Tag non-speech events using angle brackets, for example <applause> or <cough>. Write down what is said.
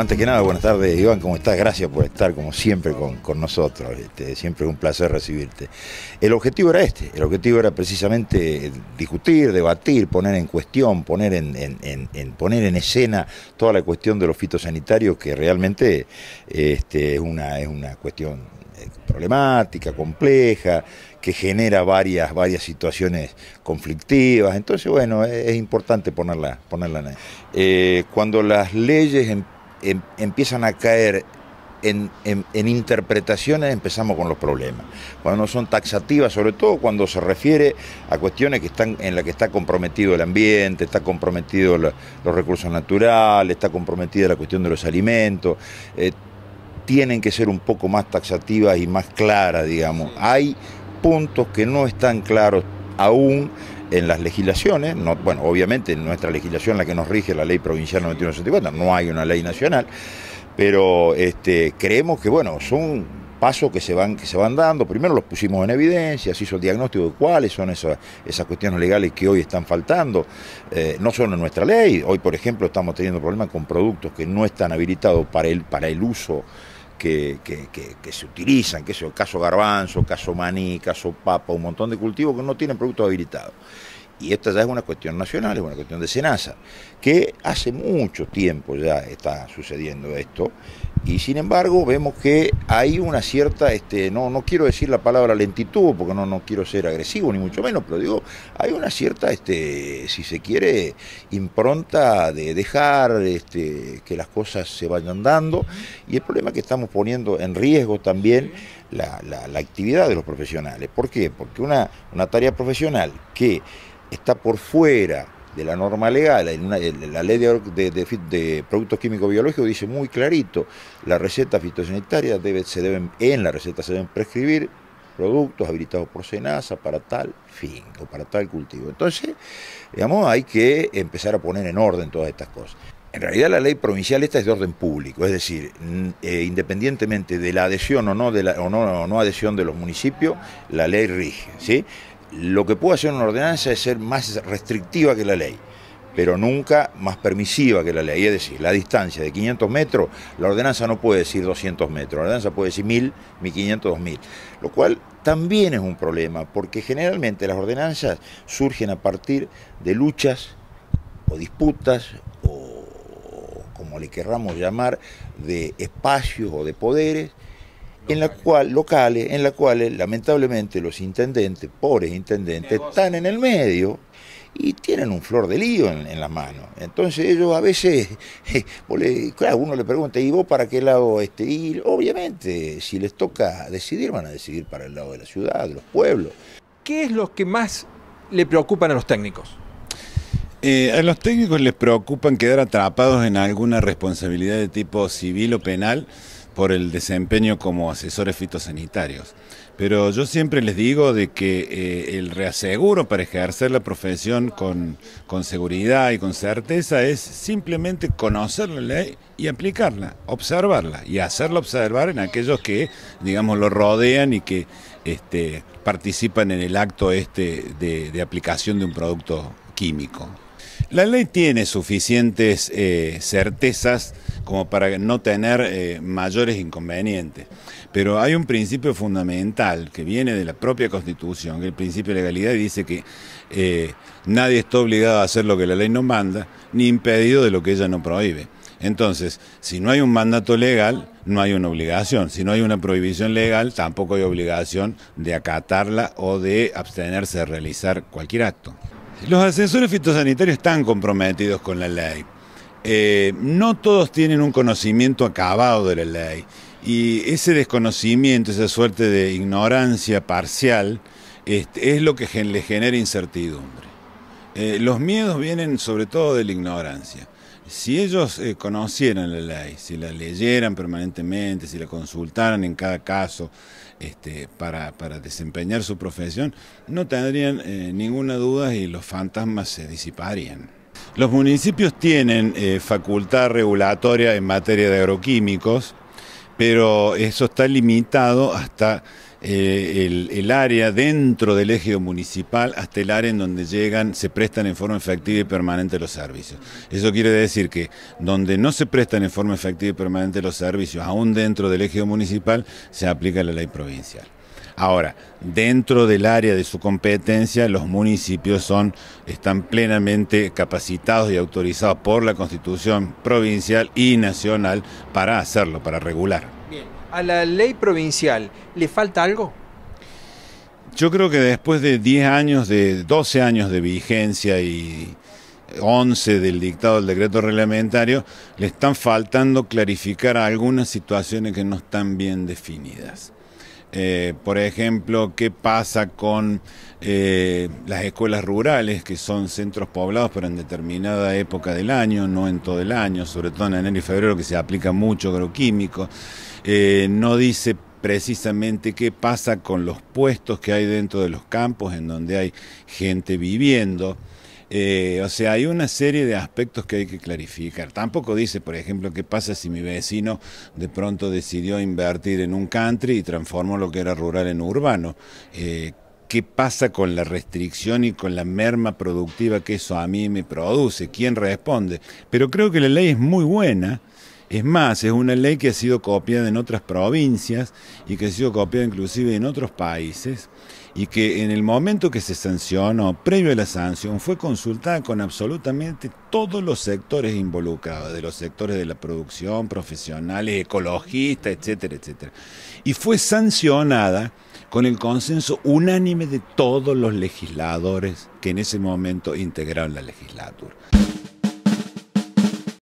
antes que nada, buenas tardes, Iván, ¿cómo estás? Gracias por estar, como siempre, con, nosotros. Este, siempre es un placer recibirte. El objetivo era este, el objetivo era precisamente discutir, debatir, poner en cuestión, poner en, poner en escena toda la cuestión de los fitosanitarios, que realmente este, es, una, es una cuestión eh, problemática, compleja, que genera varias, varias situaciones conflictivas. Entonces, bueno, es, importante ponerla. ponerla en eh, cuando las leyes empiezan Em, empiezan a caer en, interpretaciones empezamos con los problemas. Cuando no son taxativas, sobre todo cuando se refiere a cuestiones que están, en las que está comprometido el ambiente, está comprometido los recursos naturales, está comprometida la cuestión de los alimentos, eh, tienen que ser un poco más taxativas y más claras, digamos. Hay puntos que no están claros aún en las legislaciones, bueno, obviamente en nuestra legislación, la que nos rige la ley provincial 9164, no hay una ley nacional, pero este, creemos que, bueno, son pasos que se van que se van dando. Primero los pusimos en evidencia, se hizo el diagnóstico de cuáles son esas, esas cuestiones legales que hoy están faltando, eh, no solo en nuestra ley. Hoy, por ejemplo, estamos teniendo problemas con productos que no están habilitados para el, para el uso que, se utilizan, que es caso garbanzo, caso maní, caso papa, un montón de cultivos que no tienen productos habilitados. Y esta ya es una cuestión nacional, es una cuestión de Senasa, que hace mucho tiempo ya está sucediendo esto y sin embargo vemos que hay una cierta, este, no, no quiero decir la palabra lentitud, porque no, no quiero ser agresivo ni mucho menos, pero digo, hay una cierta, este, si se quiere, impronta de dejar este, que las cosas se vayan dando y el problema es que estamos poniendo en riesgo también la, actividad de los profesionales. ¿Por qué? Porque una, una tarea profesional que está por fuera de la norma legal, la ley de, productos químicos biológicos dice muy clarito, la receta fitosanitaria se deben, en la receta se deben prescribir productos habilitados por SENASA para tal fin o para tal cultivo. Entonces, digamos, hay que empezar a poner en orden todas estas cosas. En realidad la ley provincial esta es de orden público, es decir, eh, independientemente de la adhesión o no, de la, o no, no adhesión de los municipios, la ley rige, ¿sí? Lo que puede hacer una ordenanza es ser más restrictiva que la ley, pero nunca más permisiva que la ley. Es decir, la distancia de 500 metros, la ordenanza no puede decir 200 metros, la ordenanza puede decir 1000, 1500, 2000. Lo cual también es un problema, porque generalmente las ordenanzas surgen a partir de luchas o disputas o como le querramos llamar, de espacios o de poderes en la cual, locales, en la cuales eh, lamentablemente los intendentes, pobres intendentes, están en el medio y tienen un flor de lío en, la mano. Entonces ellos a veces, <laughs> uno le pregunta, ¿y vos para qué lado este? Y obviamente, si les toca decidir, van a decidir para el lado de la ciudad, de los pueblos. ¿Qué es lo que más le preocupan a los técnicos? Eh, a los técnicos les preocupan quedar atrapados en alguna responsabilidad de tipo civil o penal por el desempeño como asesores fitosanitarios. Pero yo siempre les digo de que eh, el reaseguro para ejercer la profesión con, seguridad y con certeza es simplemente conocer la ley y aplicarla, observarla y hacerla observar en aquellos que, digamos, lo rodean y que este, participan en el acto este de, aplicación de un producto químico. La ley tiene suficientes eh, certezas como para no tener eh, mayores inconvenientes. Pero hay un principio fundamental que viene de la propia Constitución, que el principio de legalidad dice que eh, nadie está obligado a hacer lo que la ley no manda, ni impedido de lo que ella no prohíbe. Entonces, si no hay un mandato legal, no hay una obligación. Si no hay una prohibición legal, tampoco hay obligación de acatarla o de abstenerse de realizar cualquier acto. Los asesores fitosanitarios están comprometidos con la ley, eh, no todos tienen un conocimiento acabado de la ley. Y ese desconocimiento, esa suerte de ignorancia parcial, es lo que le genera incertidumbre. Eh, los miedos vienen sobre todo de la ignorancia. Si ellos eh, conocieran la ley, si la leyeran permanentemente, si la consultaran en cada caso este, para, desempeñar su profesión, no tendrían ninguna duda y los fantasmas se disiparían. Los municipios tienen eh, facultad regulatoria en materia de agroquímicos, pero eso está limitado hasta eh, el, el, área dentro del eje municipal hasta el área en donde llegan, se prestan en forma efectiva y permanente los servicios. Eso quiere decir que donde no se prestan en forma efectiva y permanente los servicios, aún dentro del eje municipal, se aplica la ley provincial. Ahora, dentro del área de su competencia, los municipios son, están plenamente capacitados y autorizados por la Constitución provincial y nacional para hacerlo, para regular. Bien. ¿A la ley provincial le falta algo? Yo creo que después de 10 años, de 12 años de vigencia y 11 del dictado del decreto reglamentario, le están faltando clarificar algunas situaciones que no están bien definidas. Eh, por ejemplo, qué pasa con eh, las escuelas rurales, que son centros poblados, pero en determinada época del año, no en todo el año, sobre todo en enero y febrero, que se aplica mucho agroquímico. Eh, no dice precisamente qué pasa con los puestos que hay dentro de los campos, en donde hay gente viviendo. Eh, o sea, hay una serie de aspectos que hay que clarificar. Tampoco dice, por ejemplo, qué pasa si mi vecino de pronto decidió invertir en un country y transformó lo que era rural en urbano. Eh, ¿Qué pasa con la restricción y con la merma productiva que eso a mí me produce? ¿Quién responde? Pero creo que la ley es muy buena. Es más, es una ley que ha sido copiada en otras provincias y que ha sido copiada inclusive en otros países y que en el momento que se sancionó, previo a la sanción, fue consultada con absolutamente todos los sectores involucrados, de los sectores de la producción, profesionales, ecologistas, etcétera, etcétera. Y fue sancionada con el consenso unánime de todos los legisladores que en ese momento integraron la legislatura.